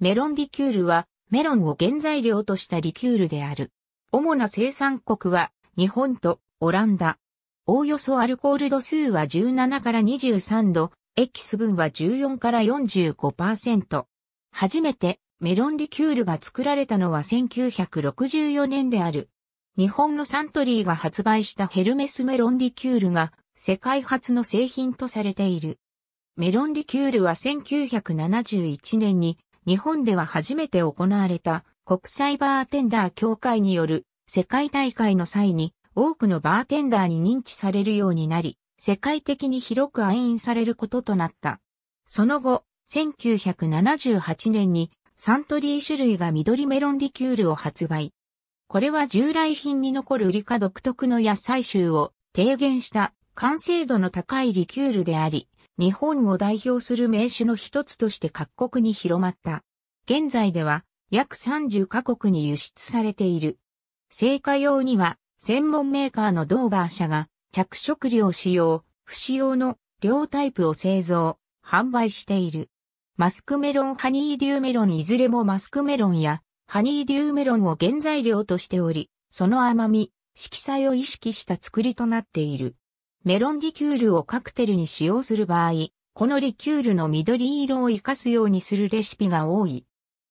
メロンリキュールは、メロンを原材料としたリキュールである。主な生産国は、日本とオランダ。おおよそアルコール度数は17から23度、エキス分は14から45%。初めてメロンリキュールが作られたのは1964年である。日本のサントリーが発売したヘルメスメロンリキュールが世界初の製品とされている。メロンリキュールは1971年に日本では初めて行われた国際バーテンダー協会による世界大会の際に多くのバーテンダーに認知されるようになり、世界的に広く愛飲されることとなった。その後、1978年にサントリー種類が緑メロンリキュールを発売。これは従来品に残る売価科独特の野菜臭を低減した完成度の高いリキュールであり、日本を代表する名手の一つとして各国に広まった。現在では約30カ国に輸出されている。製菓用には専門メーカーのドーバー社が着色料使用、不使用の両タイプを製造、販売している。マスクメロン、ハニーデューメロンいずれもマスクメロンやハニーデューメロンを原材料としており、その甘み、色彩を意識した作りとなっている。メロンリキュールをカクテルに使用する場合、このリキュールの緑色を活かすようにするレシピが多い。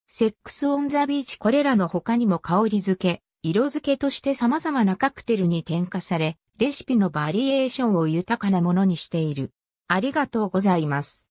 セックスオンザビーチこれらの他にも香り付け、色付けとして様々なカクテルに添加され、レシピのバリエーションを豊かなものにしている。ありがとうございます。